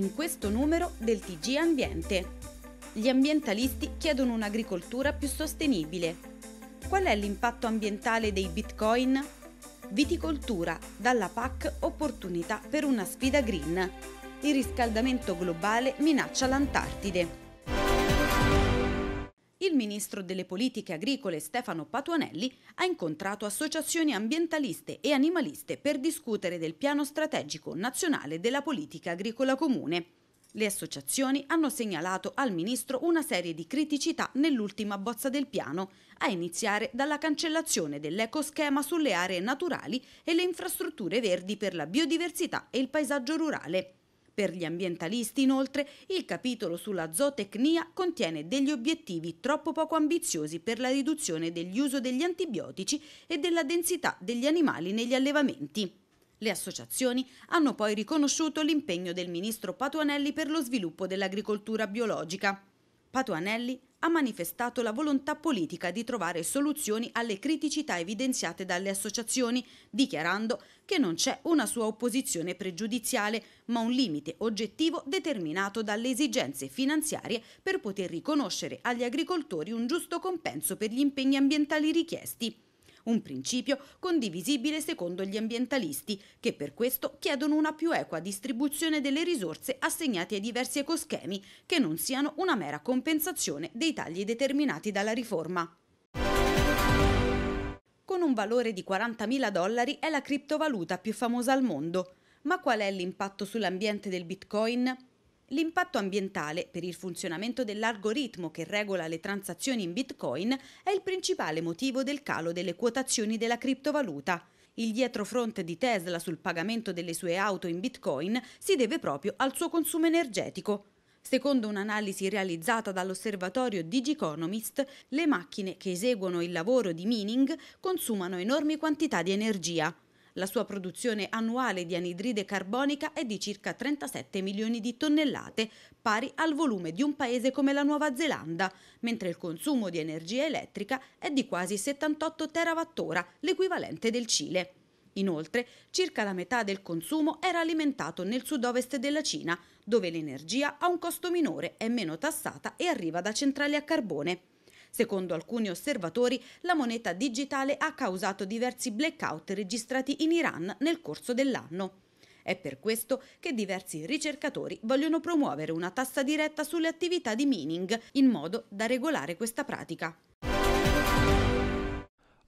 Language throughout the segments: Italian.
in questo numero del TG Ambiente. Gli ambientalisti chiedono un'agricoltura più sostenibile. Qual è l'impatto ambientale dei bitcoin? Viticoltura, dalla PAC opportunità per una sfida green. Il riscaldamento globale minaccia l'Antartide il ministro delle politiche agricole Stefano Patuanelli ha incontrato associazioni ambientaliste e animaliste per discutere del piano strategico nazionale della politica agricola comune. Le associazioni hanno segnalato al ministro una serie di criticità nell'ultima bozza del piano, a iniziare dalla cancellazione dell'ecoschema sulle aree naturali e le infrastrutture verdi per la biodiversità e il paesaggio rurale. Per gli ambientalisti, inoltre, il capitolo sulla zootecnia contiene degli obiettivi troppo poco ambiziosi per la riduzione dell'uso degli antibiotici e della densità degli animali negli allevamenti. Le associazioni hanno poi riconosciuto l'impegno del ministro Patuanelli per lo sviluppo dell'agricoltura biologica. Patuanelli ha manifestato la volontà politica di trovare soluzioni alle criticità evidenziate dalle associazioni, dichiarando che non c'è una sua opposizione pregiudiziale, ma un limite oggettivo determinato dalle esigenze finanziarie per poter riconoscere agli agricoltori un giusto compenso per gli impegni ambientali richiesti un principio condivisibile secondo gli ambientalisti, che per questo chiedono una più equa distribuzione delle risorse assegnate ai diversi ecoschemi, che non siano una mera compensazione dei tagli determinati dalla riforma con un valore di 40.000 dollari è la criptovaluta più famosa al mondo. Ma qual è l'impatto sull'ambiente del Bitcoin? L'impatto ambientale per il funzionamento dell'algoritmo che regola le transazioni in Bitcoin è il principale motivo del calo delle quotazioni della criptovaluta. Il dietrofront di Tesla sul pagamento delle sue auto in Bitcoin si deve proprio al suo consumo energetico. Secondo un'analisi realizzata dall'osservatorio Digiconomist, le macchine che eseguono il lavoro di mining consumano enormi quantità di energia. La sua produzione annuale di anidride carbonica è di circa 37 milioni di tonnellate, pari al volume di un paese come la Nuova Zelanda, mentre il consumo di energia elettrica è di quasi 78 terawattora, l'equivalente del Cile. Inoltre, circa la metà del consumo era alimentato nel sud-ovest della Cina, dove l'energia ha un costo minore, è meno tassata e arriva da centrali a carbone. Secondo alcuni osservatori, la moneta digitale ha causato diversi blackout registrati in Iran nel corso dell'anno. È per questo che diversi ricercatori vogliono promuovere una tassa diretta sulle attività di mining in modo da regolare questa pratica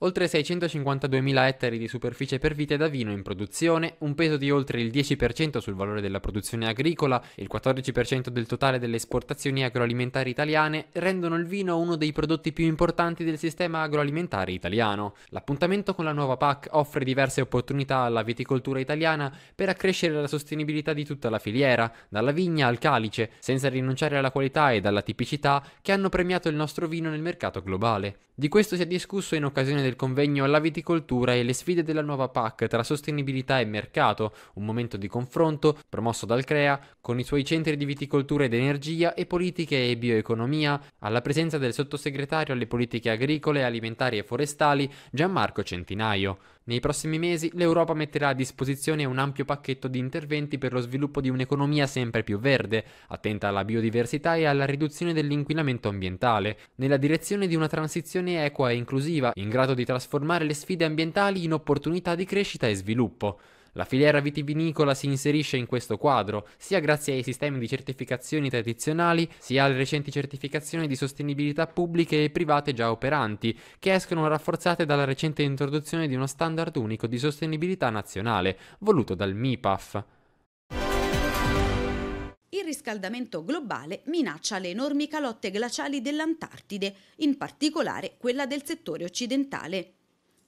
oltre 652.000 ettari di superficie per vite da vino in produzione, un peso di oltre il 10% sul valore della produzione agricola e il 14% del totale delle esportazioni agroalimentari italiane, rendono il vino uno dei prodotti più importanti del sistema agroalimentare italiano. L'appuntamento con la nuova PAC offre diverse opportunità alla viticoltura italiana per accrescere la sostenibilità di tutta la filiera, dalla vigna al calice, senza rinunciare alla qualità ed alla tipicità che hanno premiato il nostro vino nel mercato globale. Di questo si è discusso in occasione del del convegno La viticoltura e le sfide della nuova PAC tra sostenibilità e mercato, un momento di confronto promosso dal CREA con i suoi centri di viticoltura ed energia e politiche e bioeconomia, alla presenza del sottosegretario alle politiche agricole, alimentari e forestali Gianmarco Centinaio. Nei prossimi mesi l'Europa metterà a disposizione un ampio pacchetto di interventi per lo sviluppo di un'economia sempre più verde, attenta alla biodiversità e alla riduzione dell'inquinamento ambientale, nella direzione di una transizione equa e inclusiva, in grado di trasformare le sfide ambientali in opportunità di crescita e sviluppo. La filiera vitivinicola si inserisce in questo quadro, sia grazie ai sistemi di certificazioni tradizionali, sia alle recenti certificazioni di sostenibilità pubbliche e private già operanti, che escono rafforzate dalla recente introduzione di uno standard unico di sostenibilità nazionale, voluto dal MIPAF. Il riscaldamento globale minaccia le enormi calotte glaciali dell'Antartide, in particolare quella del settore occidentale.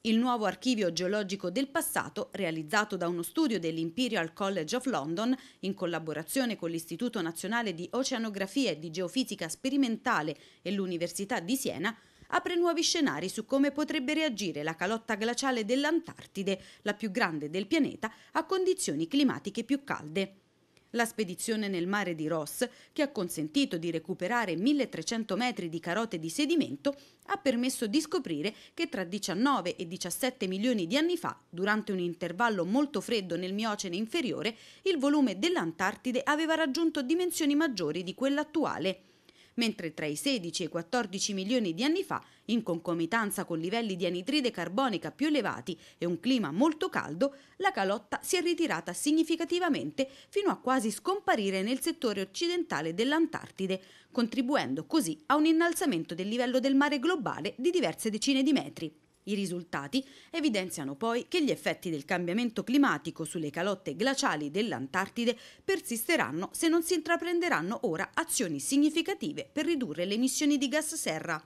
Il nuovo archivio geologico del passato, realizzato da uno studio dell'Imperial College of London in collaborazione con l'Istituto Nazionale di Oceanografia e di Geofisica Sperimentale e l'Università di Siena, apre nuovi scenari su come potrebbe reagire la calotta glaciale dell'Antartide, la più grande del pianeta, a condizioni climatiche più calde la spedizione nel mare di Ross, che ha consentito di recuperare 1300 metri di carote di sedimento, ha permesso di scoprire che tra 19 e 17 milioni di anni fa, durante un intervallo molto freddo nel Miocene inferiore, il volume dell'Antartide aveva raggiunto dimensioni maggiori di quella attuale mentre tra i 16 e i 14 milioni di anni fa, in concomitanza con livelli di anidride carbonica più elevati e un clima molto caldo, la calotta si è ritirata significativamente fino a quasi scomparire nel settore occidentale dell'Antartide, contribuendo così a un innalzamento del livello del mare globale di diverse decine di metri. I risultati evidenziano poi che gli effetti del cambiamento climatico sulle calotte glaciali dell'Antartide persisteranno se non si intraprenderanno ora azioni significative per ridurre le emissioni di gas serra.